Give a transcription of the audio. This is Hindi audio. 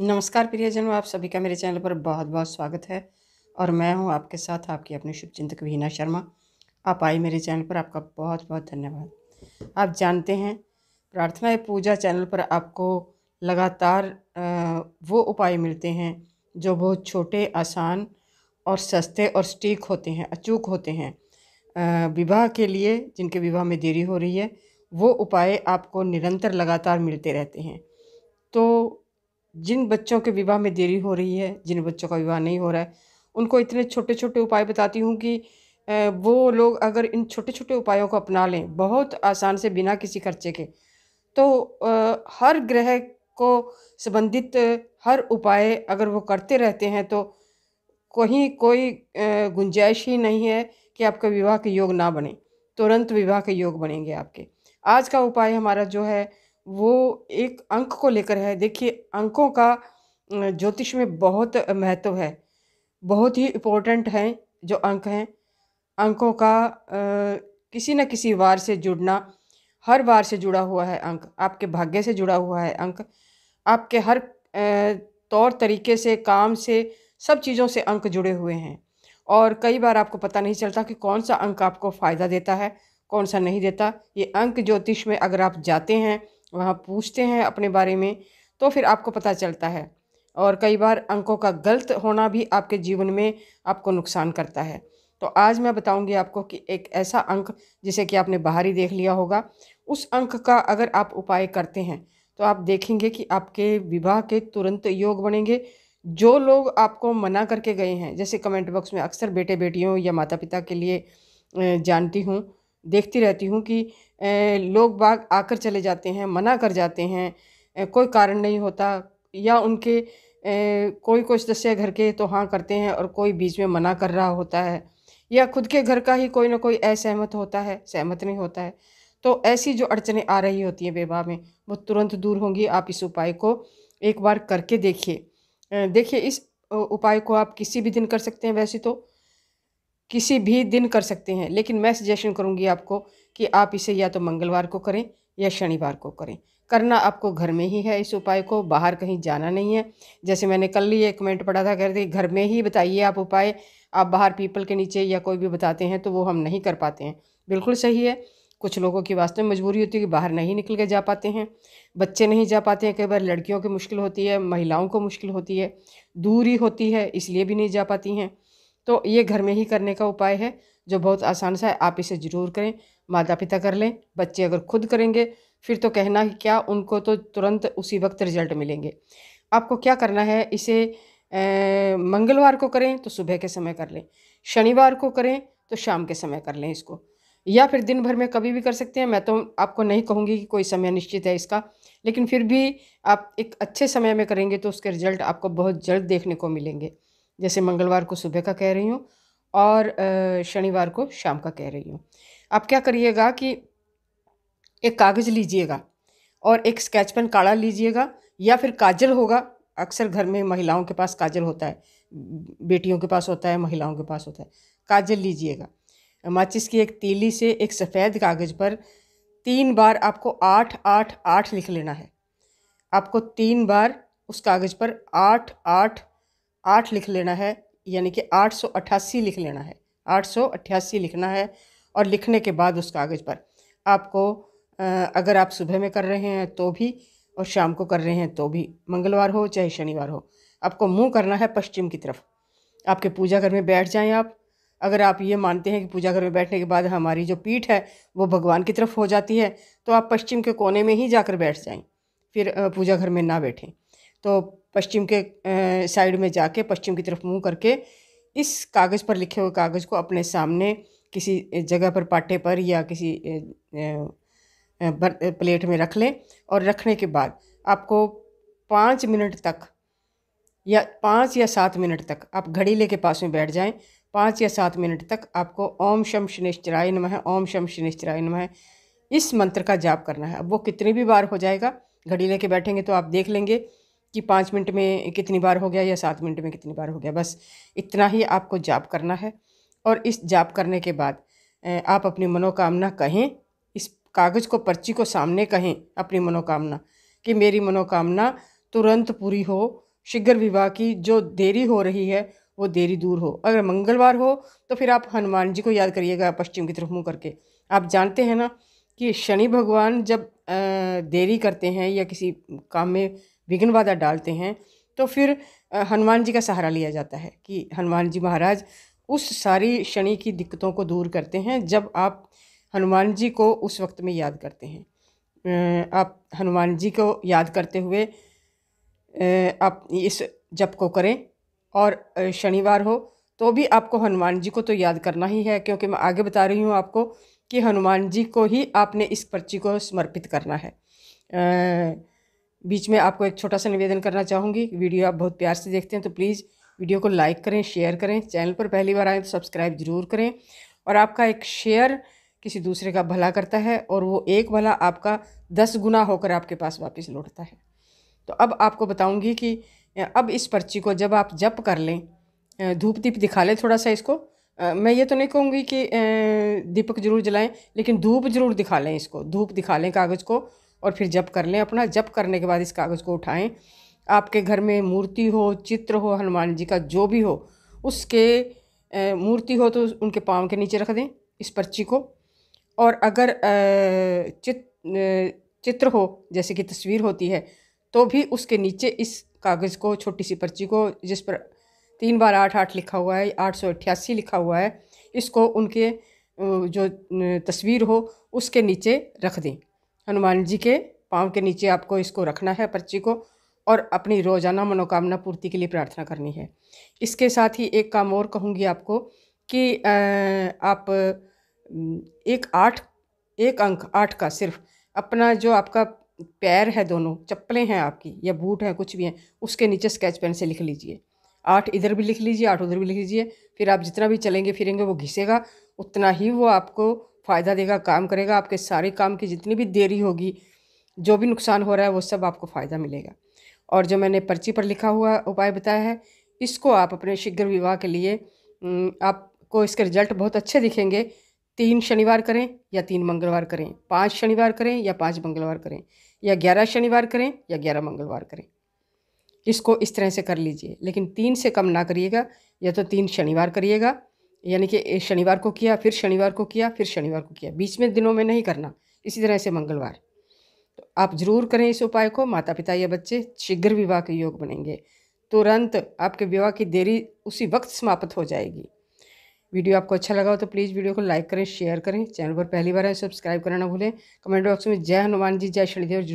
नमस्कार प्रियजनों आप सभी का मेरे चैनल पर बहुत बहुत स्वागत है और मैं हूं आपके साथ आपकी अपनी शुभचिंतक वीना शर्मा आप आई मेरे चैनल पर आपका बहुत बहुत धन्यवाद आप जानते हैं प्रार्थना या पूजा चैनल पर आपको लगातार वो उपाय मिलते हैं जो बहुत छोटे आसान और सस्ते और स्टीक होते हैं अचूक होते हैं विवाह के लिए जिनके विवाह में देरी हो रही है वो उपाय आपको निरंतर लगातार मिलते रहते हैं तो जिन बच्चों के विवाह में देरी हो रही है जिन बच्चों का विवाह नहीं हो रहा है उनको इतने छोटे छोटे उपाय बताती हूँ कि वो लोग अगर इन छोटे छोटे उपायों को अपना लें बहुत आसान से बिना किसी खर्चे के तो हर ग्रह को संबंधित हर उपाय अगर वो करते रहते हैं तो कहीं कोई गुंजाइश ही नहीं है कि आपका विवाह के योग ना बने तुरंत विवाह के योग बनेंगे आपके आज का उपाय हमारा जो है वो एक अंक को लेकर है देखिए अंकों का ज्योतिष में बहुत महत्व है बहुत ही इम्पोर्टेंट हैं जो अंक हैं अंकों का आ, किसी न किसी वार से जुड़ना हर वार से जुड़ा हुआ है अंक आपके भाग्य से जुड़ा हुआ है अंक आपके हर तौर तरीके से काम से सब चीज़ों से अंक जुड़े हुए हैं और कई बार आपको पता नहीं चलता कि कौन सा अंक आपको फ़ायदा देता है कौन सा नहीं देता ये अंक ज्योतिष में अगर आप जाते हैं वहाँ पूछते हैं अपने बारे में तो फिर आपको पता चलता है और कई बार अंकों का गलत होना भी आपके जीवन में आपको नुकसान करता है तो आज मैं बताऊंगी आपको कि एक ऐसा अंक जिसे कि आपने बाहर ही देख लिया होगा उस अंक का अगर आप उपाय करते हैं तो आप देखेंगे कि आपके विवाह के तुरंत योग बनेंगे जो लोग आपको मना करके गए हैं जैसे कमेंट बॉक्स में अक्सर बेटे बेटियों या माता पिता के लिए जानती हूँ देखती रहती हूँ कि लोग बाग आकर चले जाते हैं मना कर जाते हैं कोई कारण नहीं होता या उनके कोई कोई सदस्य घर के तो हाँ करते हैं और कोई बीच में मना कर रहा होता है या खुद के घर का ही कोई ना कोई असहमत होता है सहमत नहीं होता है तो ऐसी जो अड़चने आ रही होती हैं विवाह में वो तुरंत दूर होंगी आप इस उपाय को एक बार करके देखिए देखिए इस उपाय को आप किसी भी दिन कर सकते हैं वैसे तो किसी भी दिन कर सकते हैं लेकिन मैं सजेशन करूंगी आपको कि आप इसे या तो मंगलवार को करें या शनिवार को करें करना आपको घर में ही है इस उपाय को बाहर कहीं जाना नहीं है जैसे मैंने कल ही एक कमेंट पढ़ा था कह रहे थे घर में ही बताइए आप उपाय आप बाहर पीपल के नीचे या कोई भी बताते हैं तो वो हम नहीं कर पाते हैं बिल्कुल सही है कुछ लोगों की वास्तव में मजबूरी होती है कि बाहर नहीं निकल के जा पाते हैं बच्चे नहीं जा पाते हैं कई बार लड़कियों की मुश्किल होती है महिलाओं को मुश्किल होती है दूरी होती है इसलिए भी नहीं जा पाती हैं तो ये घर में ही करने का उपाय है जो बहुत आसान सा है आप इसे ज़रूर करें माता पिता कर लें बच्चे अगर खुद करेंगे फिर तो कहना क्या उनको तो तुरंत उसी वक्त रिजल्ट मिलेंगे आपको क्या करना है इसे मंगलवार को करें तो सुबह के समय कर लें शनिवार को करें तो शाम के समय कर लें इसको या फिर दिन भर में कभी भी कर सकते हैं मैं तो आपको नहीं कहूँगी कि कोई समय निश्चित है इसका लेकिन फिर भी आप एक अच्छे समय में करेंगे तो उसके रिजल्ट आपको बहुत जल्द देखने को मिलेंगे जैसे मंगलवार को सुबह का कह रही हूँ और शनिवार को शाम का कह रही हूँ आप क्या करिएगा कि एक कागज़ लीजिएगा और एक स्केच पेन काढ़ा लीजिएगा या फिर काजल होगा अक्सर घर में महिलाओं के पास काजल होता है बेटियों के पास होता है महिलाओं के पास होता है काजल लीजिएगा माचिस की एक तीली से एक सफ़ेद कागज़ पर तीन बार आपको आठ आठ आठ लिख लेना है आपको तीन बार उस कागज़ पर आठ आठ आठ लिख लेना है यानी कि आठ सौ अट्ठासी लिख लेना है आठ सौ अट्ठासी लिखना है और लिखने के बाद उस कागज़ पर आपको अगर आप सुबह में कर रहे हैं तो भी और शाम को कर रहे हैं तो भी मंगलवार हो चाहे शनिवार हो आपको मुंह करना है पश्चिम की तरफ आपके पूजा घर में बैठ जाएं आप अगर आप ये मानते हैं कि पूजा घर में बैठने के बाद हमारी जो पीठ है वो भगवान की तरफ हो जाती है तो आप पश्चिम के कोने में ही जाकर बैठ जाएं फिर पूजा घर में ना बैठें तो पश्चिम के साइड में जाके पश्चिम की तरफ मुंह करके इस कागज़ पर लिखे हुए कागज़ को अपने सामने किसी जगह पर पाटे पर या किसी प्लेट में रख लें और रखने के बाद आपको पाँच मिनट तक या पाँच या सात मिनट तक आप घड़ी लेके पास में बैठ जाएं पाँच या सात मिनट तक आपको ओम शम शनिश्चराय नम है ओम शम शनिश्चराय नम है इस मंत्र का जाप करना है अब वो कितनी भी बार हो जाएगा घड़ी लेके बैठेंगे तो आप देख लेंगे कि पाँच मिनट में कितनी बार हो गया या सात मिनट में कितनी बार हो गया बस इतना ही आपको जाप करना है और इस जाप करने के बाद आप अपनी मनोकामना कहें इस कागज़ को पर्ची को सामने कहें अपनी मनोकामना कि मेरी मनोकामना तुरंत पूरी हो शीघ्र विवाह की जो देरी हो रही है वो देरी दूर हो अगर मंगलवार हो तो फिर आप हनुमान जी को याद करिएगा पश्चिम की तरफ मुँह करके आप जानते हैं ना कि शनि भगवान जब देरी करते हैं या किसी काम में विघ्न बाधा डालते हैं तो फिर हनुमान जी का सहारा लिया जाता है कि हनुमान जी महाराज उस सारी शनि की दिक्कतों को दूर करते हैं जब आप हनुमान जी को उस वक्त में याद करते हैं आप हनुमान जी को याद करते हुए आप इस जप को करें और शनिवार हो तो भी आपको हनुमान जी को तो याद करना ही है क्योंकि मैं आगे बता रही हूँ आपको कि हनुमान जी को ही आपने इस पर्ची को समर्पित करना है आ, बीच में आपको एक छोटा सा निवेदन करना चाहूँगी वीडियो आप बहुत प्यार से देखते हैं तो प्लीज़ वीडियो को लाइक करें शेयर करें चैनल पर पहली बार आए तो सब्सक्राइब ज़रूर करें और आपका एक शेयर किसी दूसरे का भला करता है और वो एक भला आपका दस गुना होकर आपके पास वापस लौटता है तो अब आपको बताऊंगी कि अब इस पर्ची को जब आप जप कर लें धूप दीप दिखा लें थोड़ा सा इसको मैं ये तो नहीं कहूँगी कि दीपक जरूर जलाएं लेकिन धूप जरूर दिखा लें इसको धूप दिखा लें कागज़ को और फिर जप कर लें अपना जप करने के बाद इस कागज़ को उठाएं आपके घर में मूर्ति हो चित्र हो हनुमान जी का जो भी हो उसके मूर्ति हो तो उनके पाँव के नीचे रख दें इस पर्ची को और अगर चित चित्र हो जैसे कि तस्वीर होती है तो भी उसके नीचे इस कागज़ को छोटी सी पर्ची को जिस पर तीन बार आठ आठ लिखा हुआ है आठ सौ अट्ठासी लिखा हुआ है इसको उनके जो तस्वीर हो उसके नीचे रख दें हनुमान जी के पाँव के नीचे आपको इसको रखना है पर्ची को और अपनी रोज़ाना मनोकामना पूर्ति के लिए प्रार्थना करनी है इसके साथ ही एक काम और कहूँगी आपको कि आप एक आठ एक अंक आठ का सिर्फ अपना जो आपका पैर है दोनों चप्पलें हैं आपकी या बूट हैं कुछ भी हैं उसके नीचे स्केच पेन से लिख लीजिए आठ इधर भी लिख लीजिए आठ उधर भी लिख लीजिए फिर आप जितना भी चलेंगे फिरेंगे वो घिसेगा उतना ही वो आपको फ़ायदा देगा काम करेगा आपके सारे काम की जितनी भी देरी होगी जो भी नुकसान हो रहा है वो सब आपको फ़ायदा मिलेगा और जो मैंने पर्ची पर लिखा हुआ उपाय बताया है इसको आप अपने शीघ्र विवाह के लिए आपको इसके रिजल्ट बहुत अच्छे दिखेंगे तीन शनिवार करें या तीन मंगलवार करें पाँच शनिवार करें या पाँच मंगलवार करें या ग्यारह शनिवार करें या ग्यारह मंगलवार करें इसको इस तरह से कर लीजिए लेकिन तीन से कम ना करिएगा या तो तीन शनिवार करिएगा यानी कि शनिवार को किया फिर शनिवार को किया फिर शनिवार को किया बीच में दिनों में नहीं करना इसी तरह से मंगलवार तो आप ज़रूर करें इस उपाय को माता पिता या बच्चे शीघ्र विवाह के योग बनेंगे तुरंत आपके विवाह की देरी उसी वक्त समाप्त हो जाएगी वीडियो आपको अच्छा लगा हो तो प्लीज़ वीडियो को लाइक करें शेयर करें चैनल पर पहली बार है सब्सक्राइब करना ना भूलें कमेंट बॉक्स में जय हनुमान जी जय शनिदेव